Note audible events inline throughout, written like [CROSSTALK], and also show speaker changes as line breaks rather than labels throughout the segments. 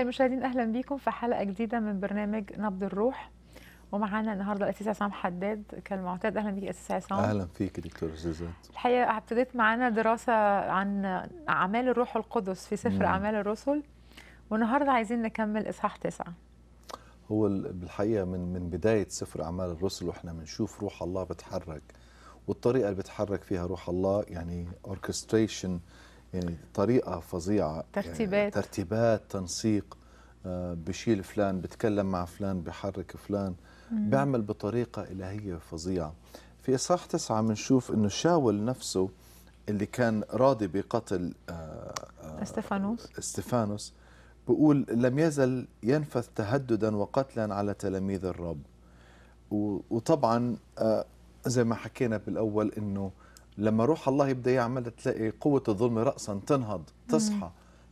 أعزائي المشاهدين أهلا بيكم في حلقة جديدة من برنامج نبض الروح ومعانا النهارده الاستاذ عصام حداد كالمعتاد اهلا بيك استاذ عصام اهلا
فيك دكتور زيزات
الحقيقه ابتديت معانا دراسه عن اعمال الروح القدس في سفر مم. اعمال الرسل والنهارده عايزين نكمل اصحاح تسعة
هو بالحقيقه من من بدايه سفر اعمال الرسل واحنا بنشوف روح الله بتحرك والطريقه اللي بتحرك فيها روح الله يعني اوركستريشن يعني طريقه فظيعه ترتيبات يعني ترتيبات تنسيق آه، بشيل فلان بتكلم مع فلان بحرك فلان بيعمل بطريقة إلهية فظيعة في إصحاح تسعة بنشوف أنه شاول نفسه اللي كان راضي بقتل آه، آه،
استفانوس
استفانوس بقول لم يزل ينفث تهددا وقتلا على تلاميذ الرب وطبعا زي ما حكينا بالأول أنه لما روح الله يبدأ يعمل تلاقي قوة الظلم رأسا تنهض تصحى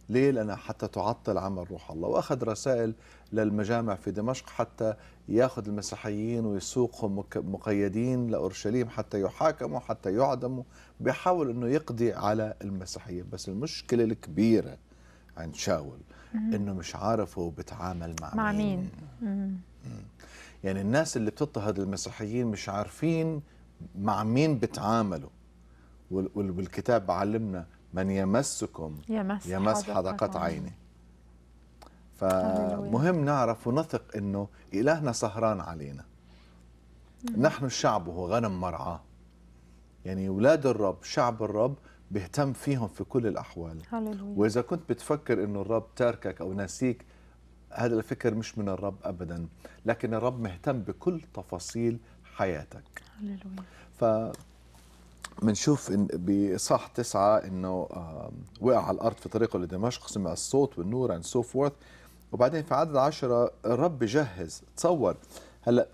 ليه؟ لأنها حتى تعطل عمل روح الله وأخذ رسائل للمجامع في دمشق حتى ياخذ المسيحيين ويسوقهم مقيدين لأورشليم حتى يحاكموا حتى يعدموا بيحاول أنه يقضي على المسيحية بس المشكلة الكبيرة عند شاول أنه مش عارف هو بيتعامل مع, مع مين, مين. يعني الناس اللي بتضطهد المسيحيين مش عارفين مع مين بتعاملوا والكتاب بعلمنا من يمسكم يمس, يمس حدقة عيني فمهم نعرف ونثق انه الهنا سهران علينا نحن شعبه غنم مرعاه يعني اولاد الرب شعب الرب بيهتم فيهم في كل الاحوال
هللويا. واذا
كنت بتفكر انه الرب تاركك او ناسيك هذا الفكر مش من الرب ابدا لكن الرب مهتم بكل تفاصيل حياتك
هللويا.
بنشوف إن بصح تسعة انه وقع على الارض في طريقه لدمشق سمع الصوت والنور اند سو فورث وبعدين في عدد عشرة الرب جهز تصور هلا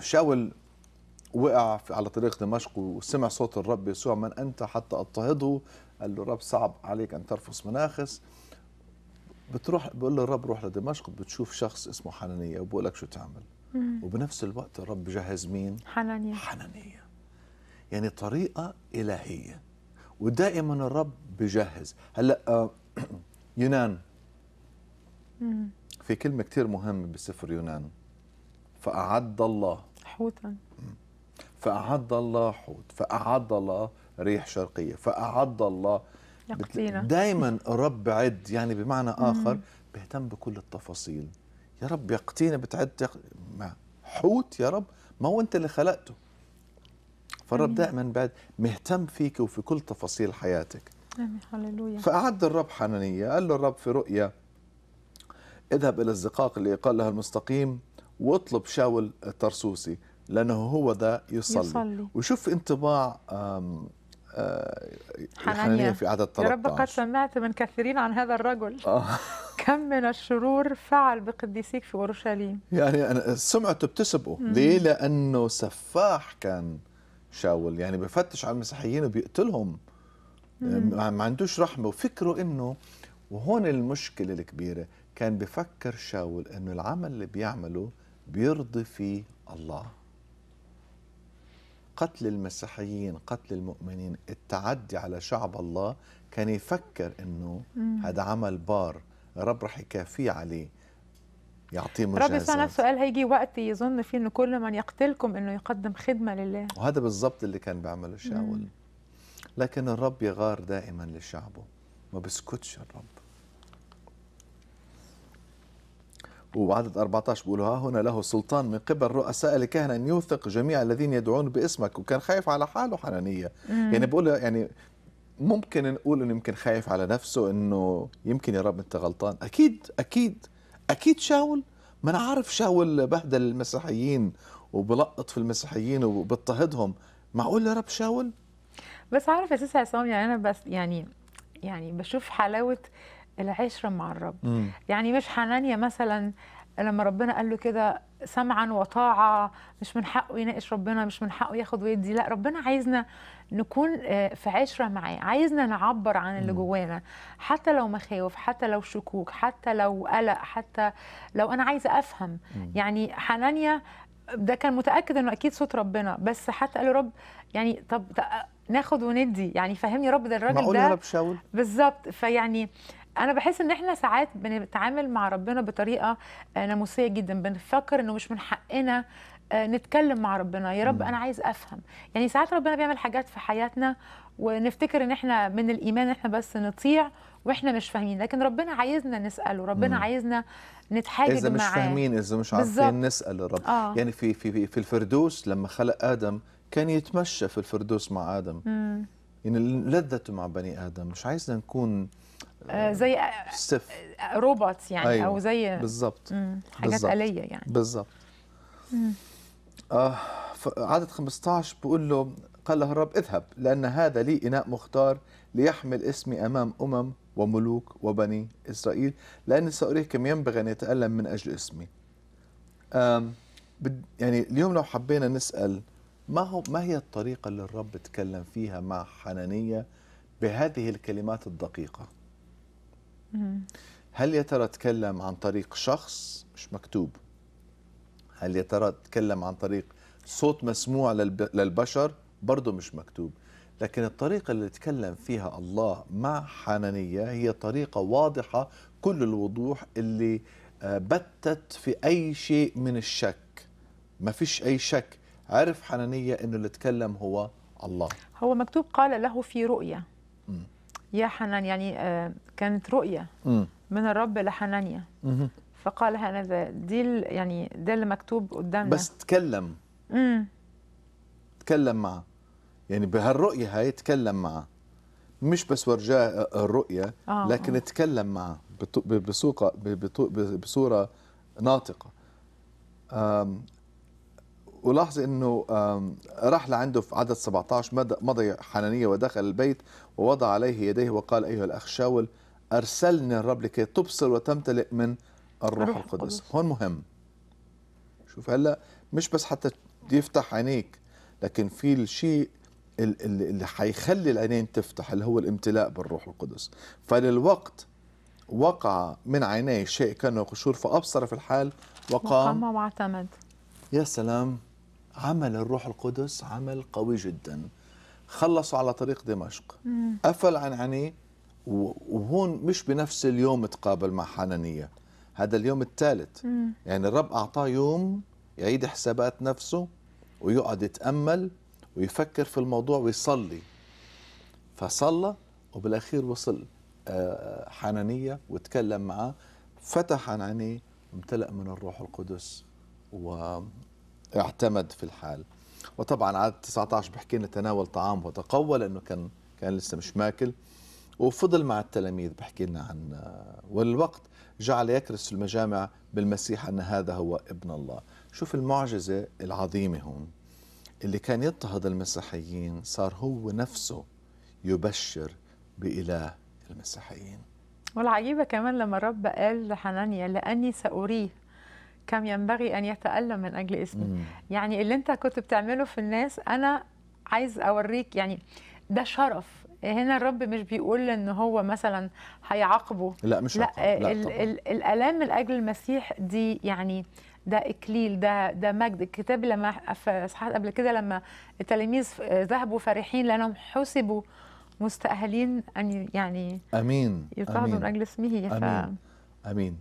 شاول وقع على طريق دمشق وسمع صوت الرب يسوع من انت حتى اضطهده قال له الرب صعب عليك ان ترفس مناخس بتروح بقول له الرب روح لدمشق بتشوف شخص اسمه حنانيه وبقول لك شو تعمل وبنفس الوقت الرب جهز مين
حنانيه حنانيه
يعني طريقة إلهية ودائما الرب بجهز هلا آه، [CLEARS THROAT] يونان في كلمة كثير مهمة بسفر يونان فأعد الله حوتا فأعد الله حوت فأعد الله ريح شرقية فأعد الله دايما الرب بعد يعني بمعنى آخر بيهتم بكل التفاصيل يا رب يقتينا بتعد حوت يا رب ما هو أنت اللي خلقته فالرب دائما بعد مهتم فيك وفي كل تفاصيل حياتك هللويا فأعد الرب حنانية قال له الرب في رؤيا اذهب إلى الزقاق اللي قال لها المستقيم واطلب شاول الترسوسي لأنه هو ذا يصلي, يصلي. وشوف انطباع آه، حنانية في عدد 13 يا رب قد
سمعت من كثيرين عن هذا الرجل آه. كم من الشرور فعل بقديسيك في اورشليم
يعني انا سمعته بتسبقه ليه لانه سفاح كان شاول يعني بفتش على المسيحيين وبيقتلهم ما عندوش رحمه وفكره انه وهون المشكله الكبيره كان بفكر شاول انه العمل اللي بيعمله بيرضي فيه الله قتل المسيحيين قتل المؤمنين التعدي على شعب الله كان يفكر انه هذا عمل بار رب رح يكافيه عليه يعطيه مجازات ربي سبحانه
سؤال هيجي وقت يظن فيه ان كل من يقتلكم انه يقدم خدمه لله
وهذا بالضبط اللي كان بيعمله شاول مم. لكن الرب يغار دائما لشعبه ما بيسكتش الرب وعدد 14 بيقولوا ها هنا له سلطان من قبل رؤساء الكهنه ان يوثق جميع الذين يدعون باسمك وكان خايف على حاله حنانيه مم. يعني بقول يعني ممكن نقول انه يمكن خايف على نفسه انه يمكن يا رب انت غلطان اكيد اكيد اكيد شاول ما انا عارف شاول بهدل المسيحيين وبلقط في المسيحيين وبضطهدهم معقول يا رب شاول
بس عارف يا سيدي عصام يعني انا بس يعني يعني بشوف حلاوه العشره مع الرب مم. يعني مش حنانيا مثلا لما ربنا قال له كده سمعا وطاعه مش من حقه يناقش ربنا مش من حقه ياخد ويدي لا ربنا عايزنا نكون آه، في عشره معاه عايزنا نعبر عن اللي جوانا حتى لو مخاوف حتى لو شكوك حتى لو قلق حتى لو انا عايزه افهم يعني حنانيا ده كان متاكد انه اكيد صوت ربنا بس حتى قال رب يعني طب ناخد وندي يعني فهمني رب ده الراجل ده بالظبط فيعني انا بحس ان احنا ساعات بنتعامل مع ربنا بطريقه آه، ناموسيه جدا بنفكر انه مش من حقنا آه، نتكلم مع ربنا يا رب انا عايز افهم يعني ساعات ربنا بيعمل حاجات في حياتنا ونفتكر ان احنا من الايمان احنا بس نطيع واحنا مش فاهمين لكن ربنا عايزنا نساله ربنا مم. عايزنا نتحاجج معاه اذا مش معاه. فاهمين
اذا مش عارفين بالزبط. نسال الرب آه. يعني في في في الفردوس لما خلق ادم كان يتمشى في الفردوس مع ادم مم. يعني لذته مع بني ادم مش عايزنا نكون آه، آه، زي صفر آه، روبوت يعني أيوة. او زي بالظبط حاجات آلية يعني بالظبط آه عدد 15 بقول له قال له الرب اذهب لأن هذا لي إناء مختار ليحمل اسمي أمام أمم وملوك وبني إسرائيل لأني كم ينبغي أن يتألم من أجل اسمي يعني اليوم لو حبينا نسأل ما هو ما هي الطريقة اللي الرب تكلم فيها مع حنانية بهذه الكلمات الدقيقة؟ هل يا ترى تكلم عن طريق شخص مش مكتوب هل يا ترى تكلم عن طريق صوت مسموع للبشر برضه مش مكتوب لكن الطريقة اللي تكلم فيها الله مع حنانية هي طريقة واضحة كل الوضوح اللي آه، بتت في أي شيء من الشك ما فيش أي شك عرف حنانية أنه اللي تكلم هو الله
هو مكتوب قال له في رؤية م. يا حنان يعني آه، كانت رؤية من الرب لحنانيا فقال هذا دي يعني ده اللي مكتوب قدامنا بس
تكلم امم تكلم معه يعني بهالرؤية هاي تكلم معه مش بس ورجاه الرؤية آه، آه. لكن آه. تكلم معه بسوقة بصورة ناطقة ولاحظ انه راح لعنده في عدد 17 مضى حنانية ودخل البيت ووضع عليه يديه وقال ايها الاخ شاول أرسلني الرب لكي تبصر وتمتلئ من الروح القدس. القدس هون مهم شوف هلا مش بس حتى يفتح عينيك لكن في الشيء اللي حيخلي العينين تفتح اللي هو الامتلاء بالروح القدس فللوقت وقع من عينيه شيء كان قشور فأبصر في الحال وقام
وقام واعتمد
يا سلام عمل الروح القدس عمل قوي جدا خلصوا على طريق دمشق قفل عن عينيه وهون مش بنفس اليوم تقابل مع حنانية هذا اليوم الثالث يعني الرب أعطاه يوم يعيد حسابات نفسه ويقعد يتأمل ويفكر في الموضوع ويصلي فصلى وبالأخير وصل آه، حنانية وتكلم معاه فتح عن عينيه وامتلأ من الروح القدس واعتمد في الحال وطبعا عدد 19 بحكي لنا تناول طعام وتقوى لأنه كان كان لسه مش ماكل وفضل مع التلاميذ بحكي لنا عن آه، والوقت جعل يكرس المجامع بالمسيح أن هذا هو ابن الله شوف المعجزة العظيمة هون اللي كان يضطهد المسيحيين صار هو نفسه يبشر بإله المسيحيين
والعجيبة كمان لما الرب قال لحنانيا لأني سأريه كم ينبغي أن يتألم من أجل اسمي مم. يعني اللي أنت كنت بتعمله في الناس أنا عايز أوريك يعني ده شرف هنا الرب مش بيقول ان هو مثلا هيعاقبه لا مش لا, لا الـ الـ الالام لاجل المسيح دي يعني ده اكليل ده ده مجد الكتاب لما في اصحاحات قبل كده لما التلاميذ ذهبوا فرحين لانهم حسبوا مستاهلين ان يعني
امين يضطهدوا من اجل اسمه ف... امين امين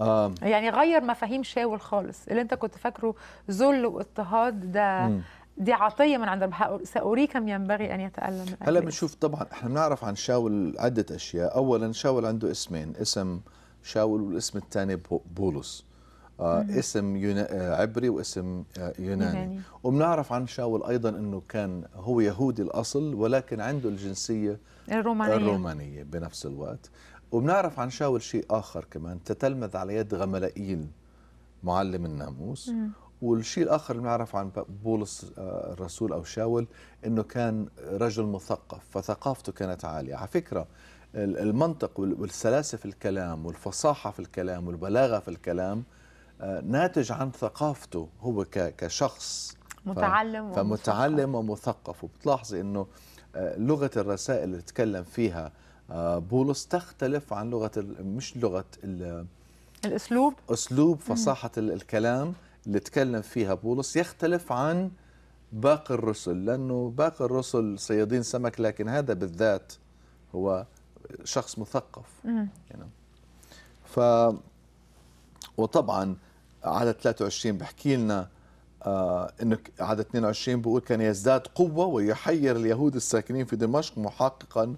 آم.
يعني غير مفاهيم شاول خالص اللي انت كنت فاكره ذل واضطهاد ده دي عطيه من عند ربها ساري كم ينبغي ان يتالم هلا
بنشوف طبعا احنا بنعرف عن شاول عده اشياء اولا شاول عنده اسمين اسم شاول والاسم الثاني بولس آه اسم يونا... آه، عبري واسم آه، يوناني يوناني. وبنعرف عن شاول ايضا انه كان هو يهودي الاصل ولكن عنده الجنسيه الرومانيه الرومانيه بنفس الوقت وبنعرف عن شاول شيء اخر كمان تتلمذ على يد غملائيل معلم الناموس مم. والشيء الاخر اللي نعرف عن بولس آه، الرسول او شاول انه كان رجل مثقف فثقافته كانت عاليه على فكره المنطق والسلاسه في الكلام والفصاحه في الكلام والبلاغه في الكلام آه، ناتج عن ثقافته هو كشخص متعلم فمتعلم ومثقف وبتلاحظي انه آه، لغه الرسائل اللي تكلم فيها بولس تختلف عن لغه مش لغه الاسلوب اسلوب فصاحه الكلام اللي تكلم فيها بولس يختلف عن باقي الرسل لأنه باقي الرسل صيادين سمك لكن هذا بالذات هو شخص مثقف يعني ف وطبعا عدد 23 بحكي لنا آه انه عدد 22 بيقول كان يزداد قوه ويحير اليهود الساكنين في دمشق محققا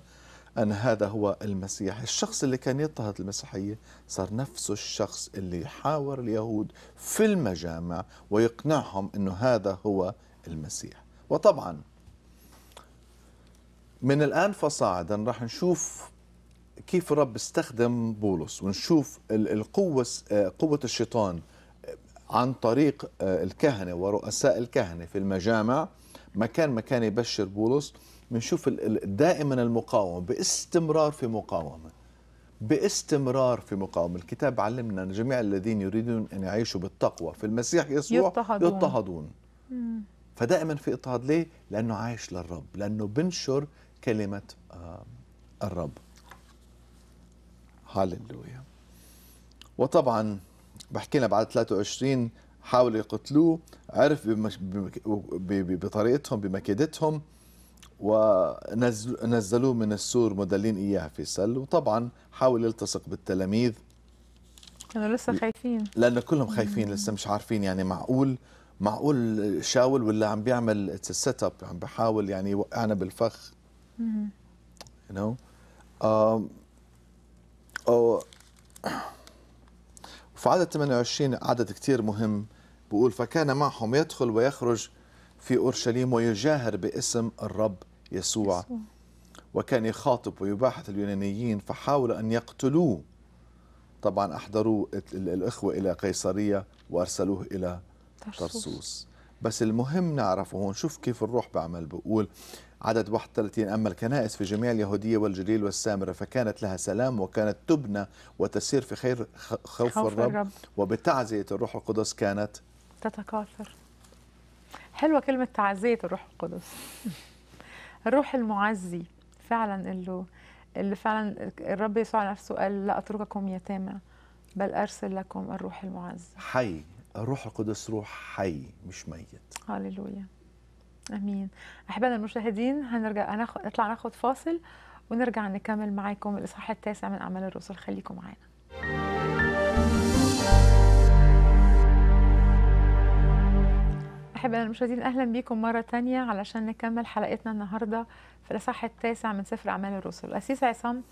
أن هذا هو المسيح الشخص اللي كان يضطهد المسيحية صار نفس الشخص اللي يحاور اليهود في المجامع ويقنعهم أنه هذا هو المسيح وطبعا من الآن فصاعدا راح نشوف كيف الرب استخدم بولس ونشوف القوة قوة الشيطان عن طريق آه، الكهنة ورؤساء الكهنة في المجامع مكان مكان يبشر بولس بنشوف دائما المقاومة باستمرار في مقاومة باستمرار في مقاومة الكتاب علمنا أن جميع الذين يريدون أن يعيشوا بالتقوى في المسيح يسوع يضطهدون, يضطهدون. فدائما في اضطهاد ليه؟ لأنه عايش للرب لأنه بنشر كلمة آه، الرب هاللويا وطبعا بحكي لنا بعد 23 حاولوا يقتلوه عرف بطريقتهم بمكيدتهم ونزلوه من السور مدلين إياها في سل وطبعا حاول يلتصق بالتلاميذ
كانوا لسه
خايفين
لأن كلهم خايفين لسه مش عارفين يعني معقول معقول شاول ولا عم بيعمل سيت اب عم بحاول يعني يوقعنا بالفخ يو نو في عدد 28 عدد كثير مهم بقول فكان معهم يدخل ويخرج في اورشليم ويجاهر باسم الرب يسوع, وكان يخاطب ويباحث اليونانيين فحاولوا أن يقتلوه طبعا أحضروا الإخوة إلى قيصرية وأرسلوه إلى ترسوس بس المهم نعرفه هون شوف كيف الروح بعمل بقول عدد 31 أما الكنائس في جميع اليهودية والجليل والسامرة فكانت لها سلام وكانت تبنى وتسير في خير خوف, خوف الرب, الرب وبتعزية الروح القدس كانت
تتكاثر حلوة كلمة تعزية الروح القدس الروح المعزي فعلا اللي اللي فعلا الرب يسوع على نفسه قال لا اترككم يتامى بل ارسل لكم الروح المعزي
حي الروح القدس روح حي مش ميت
هللويا امين احبائنا المشاهدين هنرجع نطلع ناخد فاصل ونرجع نكمل معاكم الاصحاح التاسع من اعمال الرسل خليكم معانا انا المشاهدين أهلا بيكم مرة تانية علشان نكمل حلقتنا النهاردة في الإصحاح التاسع من سفر أعمال الرسل الأسيس عصام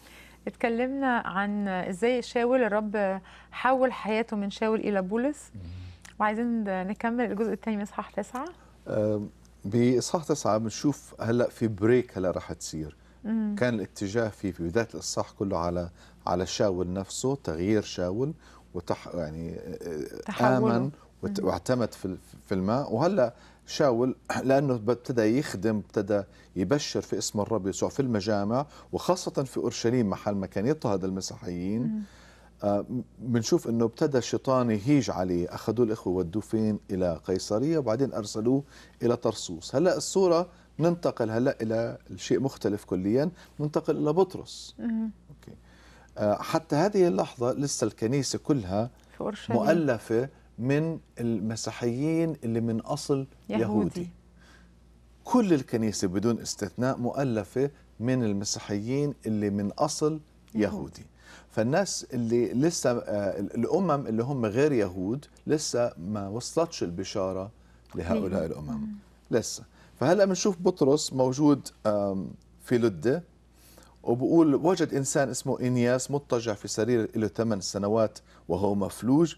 اتكلمنا عن إزاي شاول الرب حول حياته من شاول إلى بولس وعايزين نكمل الجزء الثاني من إصحاح تسعة
بإصحاح تسعة بنشوف هلأ في بريك هلأ راح تصير كان الاتجاه في في بداية الإصحاح كله على على شاول نفسه تغيير شاول وتح يعني تحوله. آمن واعتمد في الماء وهلا شاول [CLEARS THROAT] لانه ابتدى يخدم ابتدى يبشر في اسم الرب يسوع في المجامع وخاصه في اورشليم محل ما كان يضطهد المسيحيين آه، بنشوف انه ابتدى الشيطان يهيج عليه اخذوه الاخوه ودوه فين الى قيصريه وبعدين ارسلوه الى طرسوس هلا الصوره ننتقل هلا الى شيء مختلف كليا ننتقل الى بطرس آه، حتى هذه اللحظه لسه الكنيسه كلها مؤلفه من المسيحيين اللي من أصل يهودي, يهودي. كل الكنيسة بدون استثناء مؤلفة من المسيحيين اللي من أصل يهودي, يهودي. فالناس اللي لسه آه، الأمم اللي هم غير يهود لسه ما وصلتش البشارة لهؤلاء الأمم لسه فهلأ بنشوف بطرس موجود في لده وبقول وجد إنسان اسمه إنياس مضطجع في سرير له ثمان سنوات وهو مفلوج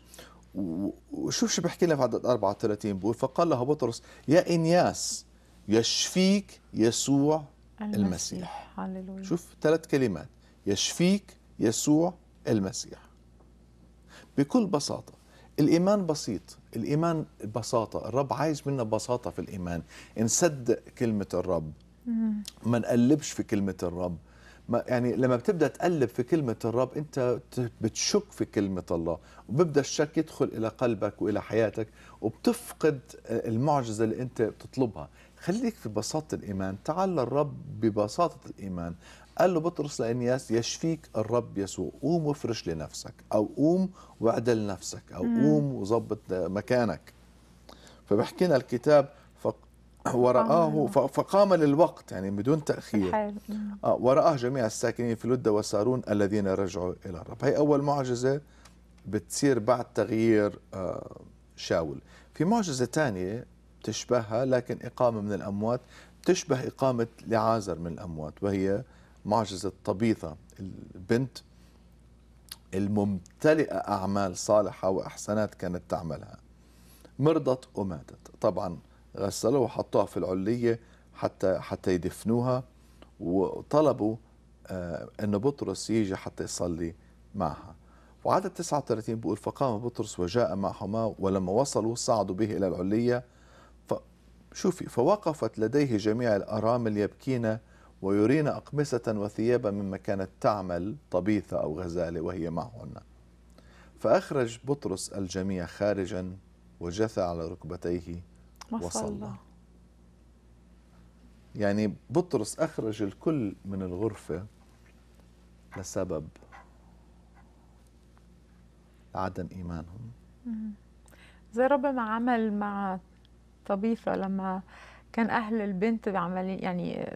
وشوف شو بحكي لنا في عدد 34 بقول فقال له بطرس يا انياس يشفيك يسوع المسيح,
المسيح. شوف
ثلاث كلمات يشفيك يسوع المسيح بكل بساطة الإيمان بسيط الإيمان بساطة الرب عايز منا بساطة في الإيمان نصدق كلمة الرب ما نقلبش في كلمة الرب يعني لما بتبدا تقلب في كلمه الرب انت بتشك في كلمه الله وبيبدا الشك يدخل الى قلبك والى حياتك وبتفقد المعجزه اللي انت بتطلبها خليك في بساطه الايمان تعال للرب ببساطه الايمان قال له بطرس لانياس يشفيك الرب يسوع قوم وافرش لنفسك او قوم واعدل نفسك او قوم وظبط مكانك فبحكينا الكتاب ورآه فقام للوقت يعني بدون تأخير آه، ورآه جميع الساكنين في لدة وسارون الذين رجعوا إلى الرب هي أول معجزة بتصير بعد تغيير آه، شاول في معجزة ثانية بتشبهها لكن إقامة من الأموات بتشبه إقامة لعازر من الأموات وهي معجزة طبيثة البنت الممتلئة أعمال صالحة وإحسانات كانت تعملها مرضت وماتت طبعاً غسلوها وحطوها في العليه حتى حتى يدفنوها وطلبوا آه، انه بطرس يجي حتى يصلي معها وعدد 39 بيقول فقام بطرس وجاء معهما ولما وصلوا صعدوا به الى العليه شوفي فوقفت لديه جميع الارامل يبكين ويرين اقمصه وثيابا مما كانت تعمل طبيثه او غزاله وهي معهن فاخرج بطرس الجميع خارجا وجثى على ركبتيه وصلى يعني بطرس أخرج الكل من الغرفة لسبب عدم إيمانهم
زي ربما عمل مع طبيفة لما كان أهل البنت عمالين يعني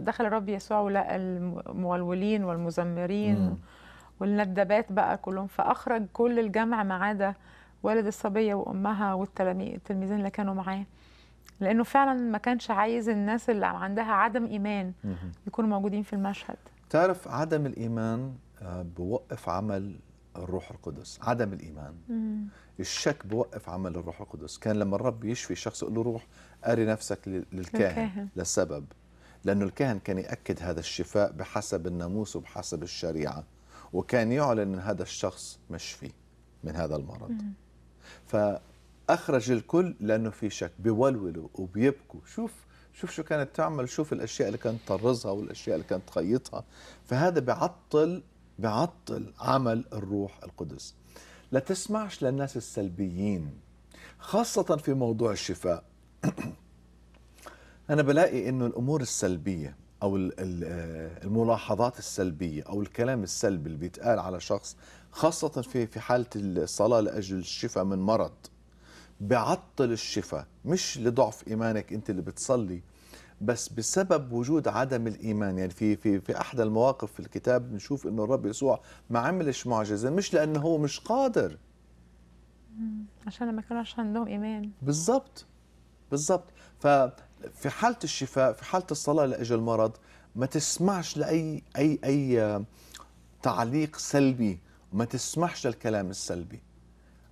دخل الرب يسوع ولقى المولولين والمزمرين والندبات بقى كلهم فأخرج كل الجمع ما عدا والد الصبية وأمها والتلاميذين اللي كانوا معاه لأنه فعلا ما كانش عايز الناس اللي عندها عدم إيمان يكونوا موجودين في المشهد
تعرف عدم الإيمان آه، بوقف عمل الروح القدس عدم الإيمان الشك بوقف عمل الروح القدس كان لما الرب يشفي شخص يقول له روح أري نفسك للكاهن للسبب لأنه الكاهن كان يأكد هذا الشفاء بحسب الناموس وبحسب الشريعة وكان يعلن أن هذا الشخص مشفي من هذا المرض مم. فأخرج الكل لأنه في شك بيولولوا وبيبكوا شوف شوف شو كانت تعمل شوف الأشياء اللي كانت تطرزها والأشياء اللي كانت تخيطها فهذا بعطل بعطل عمل الروح القدس لا تسمعش للناس السلبيين خاصة في موضوع الشفاء [CLEARS THROAT] أنا بلاقي أنه الأمور السلبية أو آه، الملاحظات السلبية أو الكلام السلبي اللي بيتقال على شخص خاصة في في حالة الصلاة لأجل الشفاء من مرض بعطل الشفاء مش لضعف إيمانك أنت اللي بتصلي بس بسبب وجود عدم الإيمان يعني في في في أحد المواقف في الكتاب بنشوف إنه الرب يسوع ما عملش معجزة مش لأنه هو مش قادر
عشان ما كانش عندهم إيمان
بالظبط بالظبط ففي حالة الشفاء في حالة الصلاة لأجل المرض ما تسمعش لأي أي أي تعليق سلبي وما تسمحش للكلام السلبي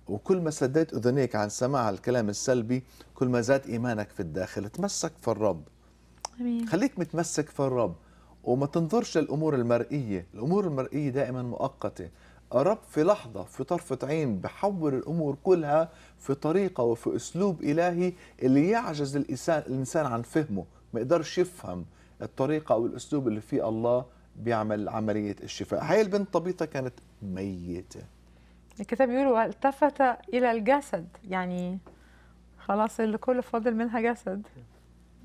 وكل ما سديت اذنيك عن سماع الكلام السلبي كل ما زاد ايمانك في الداخل تمسك في الرب أمين. خليك متمسك في الرب وما تنظرش للامور المرئيه الامور المرئيه دائما مؤقته الرب في لحظة في طرفة عين بحول الأمور كلها في طريقة وفي أسلوب إلهي اللي يعجز الإنسان عن فهمه ما يقدرش يفهم الطريقة أو الأسلوب اللي فيه الله بيعمل عملية الشفاء هاي البنت طبيطة كانت ميتة
الكتاب بيقول والتفت إلى الجسد يعني خلاص اللي كل فاضل منها جسد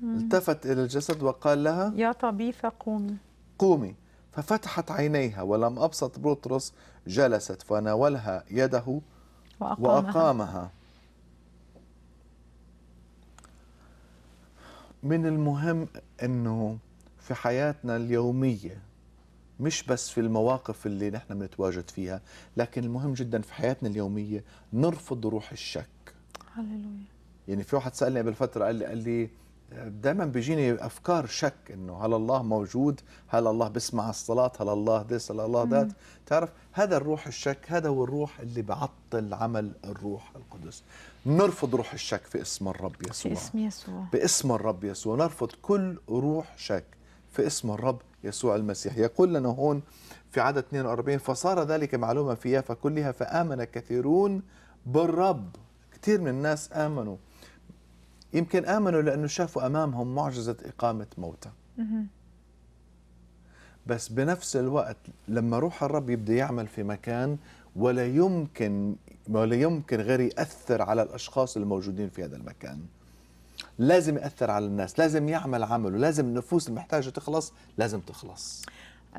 التفت إلى الجسد وقال لها
يا طبيفة قومي
قومي ففتحت عينيها ولم أبسط بطرس جلست فناولها يده وأقامها, وأقامها. من المهم أنه في حياتنا اليومية مش بس في المواقف اللي نحن بنتواجد فيها لكن المهم جدا في حياتنا اليومية نرفض روح الشك هللويا يعني في واحد سألني قبل فترة قال لي, قال لي دائما بيجيني افكار شك انه هل الله موجود؟ هل الله بيسمع الصلاه؟ هل الله ذس؟ هل الله ذات؟ تعرف هذا الروح الشك هذا هو الروح اللي بعطل عمل الروح القدس. نرفض روح الشك في اسم الرب يسوع. في اسم يسوع. باسم الرب يسوع نرفض كل روح شك في اسم الرب يسوع المسيح يقول لنا هون في عدد 42 فصار ذلك معلومة في يافا كلها فآمن كثيرون بالرب كثير من الناس آمنوا يمكن آمنوا لأنه شافوا أمامهم معجزة إقامة موتى بس بنفس الوقت لما روح الرب يبدأ يعمل في مكان ولا يمكن ولا يمكن غير يأثر على الأشخاص الموجودين في هذا المكان لازم يأثر على الناس لازم يعمل عمله لازم النفوس المحتاجة تخلص لازم تخلص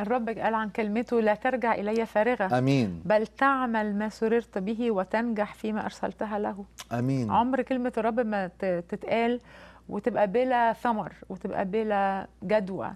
الرب قال عن كلمته لا ترجع إلي فارغة أمين بل تعمل ما سررت به وتنجح فيما أرسلتها له
أمين عمر
كلمة الرب ما تتقال وتبقى بلا ثمر وتبقى بلا جدوى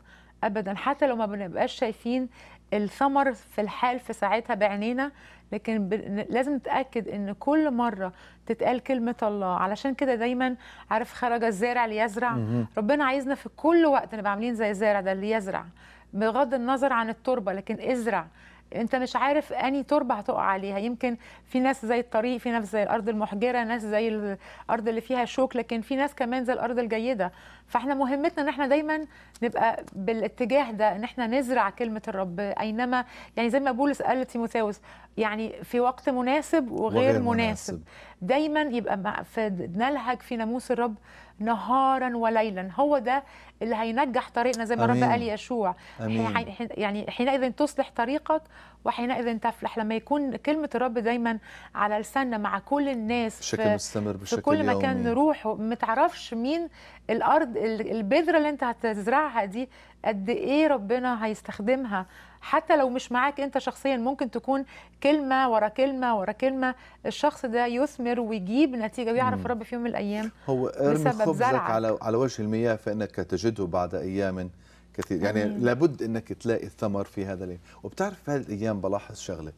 ابدا حتى لو ما بنبقاش شايفين الثمر في الحال في ساعتها بعينينا لكن ب... لازم نتاكد ان كل مره تتقال كلمه الله علشان كده دايما عارف خرج الزارع ليزرع ربنا عايزنا في كل وقت نبقى عاملين زي الزارع ده اللي يزرع بغض النظر عن التربه لكن ازرع انت مش عارف اني تربه هتقع عليها يمكن في ناس زي الطريق في ناس زي الارض المحجره ناس زي الارض اللي فيها شوك لكن في ناس كمان زي الارض الجيده فاحنا مهمتنا ان احنا دايما نبقى بالاتجاه ده ان احنا نزرع كلمه الرب اينما يعني زي ما بولس قال لتيموثاوس يعني في وقت مناسب وغير, وغير مناسب. مناسب دايما يبقى في نلهج في ناموس الرب نهارا وليلا هو ده اللي هينجح طريقنا زي ما رب قال يشوع يعني حينئذ تصلح طريقك وحينئذ تفلح لما يكون كلمة الرب دايما على لساننا مع كل الناس بشكل مستمر بشكل في كل مكان يومي. نروحه ما تعرفش مين الأرض البذرة اللي أنت هتزرعها دي قد إيه ربنا هيستخدمها حتى لو مش معاك انت شخصيا ممكن تكون كلمه ورا كلمه ورا كلمه الشخص ده يثمر ويجيب نتيجه ويعرف رب في يوم من الايام
هو ارمي خبزك على على وجه المياه فانك تجده بعد ايام كثير يعني أمين. لابد انك تلاقي الثمر في هذا اليوم وبتعرف في هذه الايام بلاحظ شغله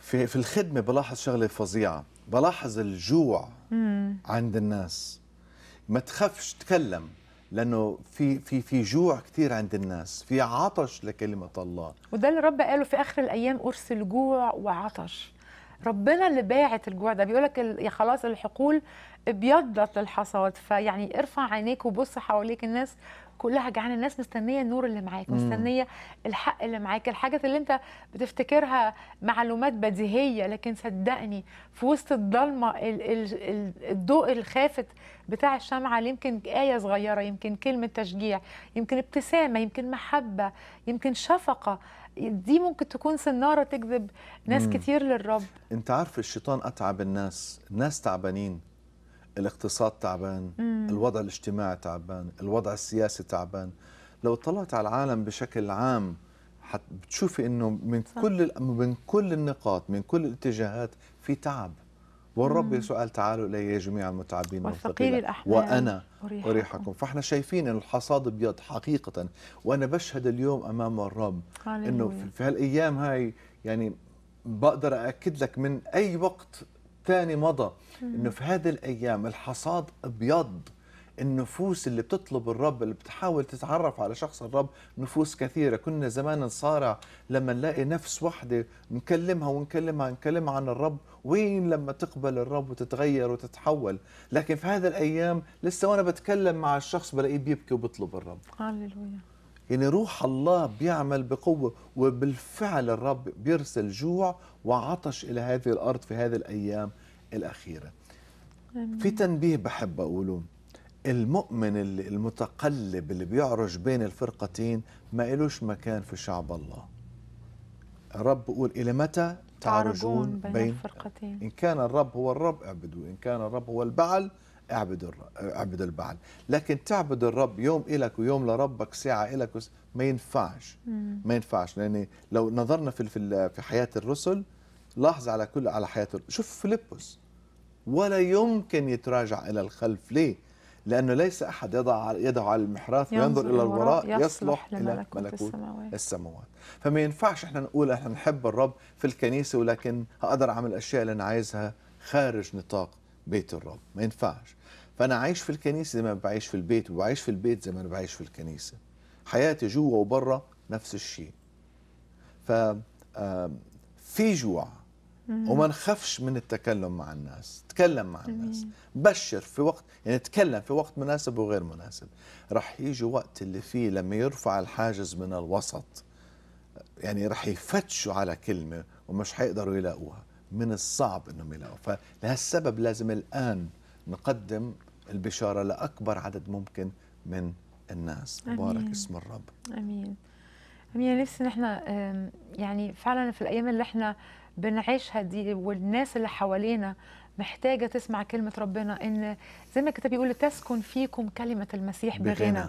في في الخدمه بلاحظ شغله فظيعه بلاحظ الجوع مم. عند الناس ما تخافش تكلم لانه في في في جوع كثير عند الناس في عطش لكلمه الله
وده اللي الرب قاله في اخر الايام ارسل جوع وعطش ربنا اللي باعت الجوع ده بيقول لك يا خلاص الحقول ابيضت للحصاد فيعني ارفع عينيك وبص حواليك الناس كلها جعانه الناس مستنيه النور اللي معاك مستنيه الحق اللي معاك الحاجات اللي انت بتفتكرها معلومات بديهيه لكن صدقني في وسط الضلمه الضوء الخافت بتاع الشمعه يمكن ايه صغيره يمكن كلمه تشجيع يمكن ابتسامه يمكن محبه يمكن شفقه دي ممكن تكون سناره تجذب ناس كتير للرب
انت عارف الشيطان اتعب الناس الناس تعبانين الاقتصاد تعبان مم. الوضع الاجتماعي تعبان الوضع السياسي تعبان لو اطلعت على العالم بشكل عام بتشوفي انه من صح. كل من كل النقاط من كل الاتجاهات في تعب والرب يسوع قال تعالوا الي جميع المتعبين والثقيل وانا اريحكم, أريحكم. فاحنا شايفين ان الحصاد ابيض حقيقه وانا بشهد اليوم امام الرب انه في هالايام هاي يعني بقدر اكد لك من اي وقت ثاني مضى انه في هذه الايام الحصاد ابيض النفوس اللي بتطلب الرب اللي بتحاول تتعرف على شخص الرب نفوس كثيرة كنا زمان نصارع لما نلاقي نفس واحدة نكلمها ونكلمها نكلمها عن الرب وين لما تقبل الرب وتتغير وتتحول لكن في هذه الأيام لسه وأنا بتكلم مع الشخص بلاقيه بيبكي وبيطلب الرب هللويا يعني روح الله بيعمل بقوة وبالفعل الرب بيرسل جوع وعطش إلى هذه الأرض في هذه الأيام الأخيرة أمين. في تنبيه بحب أقوله المؤمن اللي المتقلب اللي بيعرج بين الفرقتين ما إلوش مكان في شعب الله الرب بيقول إلى متى تعرجون بين, بين
الفرقتين
إن كان الرب هو الرب اعبدوا إن كان الرب هو البعل اعبد الرب اعبد البعل لكن تعبد الرب يوم إلك ويوم لربك ساعة إلك ما ينفعش ما ينفعش لأن لو نظرنا في في حياة الرسل لاحظ على كل على حياة شوف فيلبس ولا يمكن يتراجع إلى الخلف ليه لأنه ليس أحد يضع يده على المحراث وينظر إلى الوراء يصلح إلى ملكوت السماوات فما ينفعش إحنا نقول إحنا نحب الرب في الكنيسة ولكن هقدر أعمل الأشياء اللي أنا عايزها خارج نطاق بيت الرب ما ينفعش فأنا عايش في الكنيسة زي ما بعيش في البيت وبعيش في البيت زي ما أنا بعيش في الكنيسة حياتي جوا وبره نفس الشيء ف في جوع وما نخافش من التكلم مع الناس تكلم مع الناس بشر في وقت يعني تكلم في وقت مناسب وغير مناسب راح يجي وقت اللي فيه لما يرفع الحاجز من الوسط يعني راح يفتشوا على كلمة ومش حيقدروا يلاقوها من الصعب انهم يلاقوها فلهالسبب لازم الآن نقدم البشارة لأكبر عدد ممكن من الناس مبارك اسم الرب
أمين أمين نفسي نحن يعني فعلا في الأيام اللي احنا بنعيشها دي والناس اللي حوالينا محتاجه تسمع كلمه ربنا ان زي ما الكتاب بيقول تسكن فيكم كلمه المسيح بغنى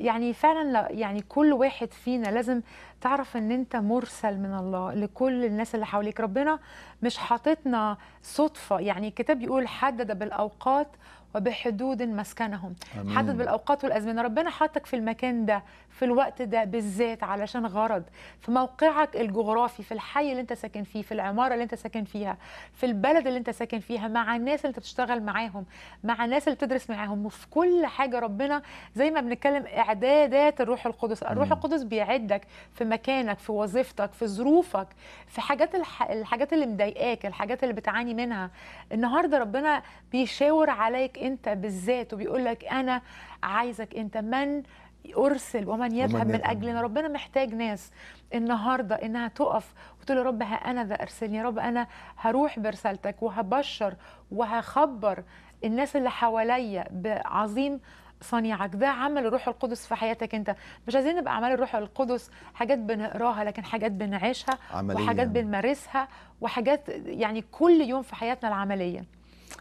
يعني فعلا يعني كل واحد فينا لازم تعرف ان انت مرسل من الله لكل الناس اللي حواليك ربنا مش حاططنا صدفه يعني الكتاب بيقول حدد بالاوقات وبحدود مسكنهم أمين. حدد بالاوقات والازمنه ربنا حاطك في المكان ده في الوقت ده بالذات علشان غرض في موقعك الجغرافي في الحي اللي انت ساكن فيه في العماره اللي انت ساكن فيها في البلد اللي انت ساكن فيها مع الناس اللي انت بتشتغل معاهم مع الناس اللي بتدرس معاهم وفي كل حاجه ربنا زي ما بنتكلم اعدادات الروح القدس الروح القدس بيعدك في مكانك في وظيفتك في ظروفك في حاجات الح... الحاجات اللي مضايقاك الحاجات اللي بتعاني منها النهارده ربنا بيشاور عليك انت بالذات وبيقول لك انا عايزك انت من أرسل ومن يذهب من أجلنا ربنا محتاج ناس النهاردة إنها تقف وتقول يا رب ها أنا ذا أرسلني يا رب أنا هروح برسالتك وهبشر وهخبر الناس اللي حواليا بعظيم صنيعك ده عمل الروح القدس في حياتك انت مش عايزين نبقى اعمال الروح القدس حاجات بنقراها لكن حاجات بنعيشها عملية. وحاجات بنمارسها وحاجات يعني كل يوم في حياتنا العمليه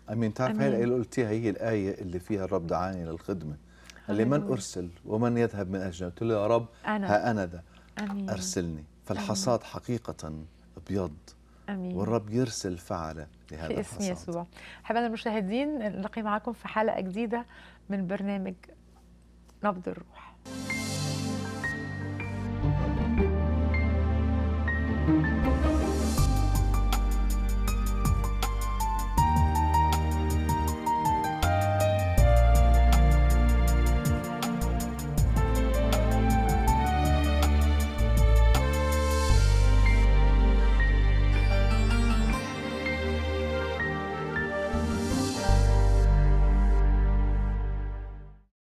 امين تعرف هي اللي قلتيها هي الايه اللي فيها الرب دعاني للخدمه لمن أيوه. أرسل ومن يذهب من أجل قلت له يا رب أنا. ها أنا ذا أرسلني فالحصاد حقيقة أبيض امين والرب يرسل فعلا لهذا في اسم
يسوع حبايبنا المشاهدين نلقي معكم في حلقه جديده من برنامج نبض الروح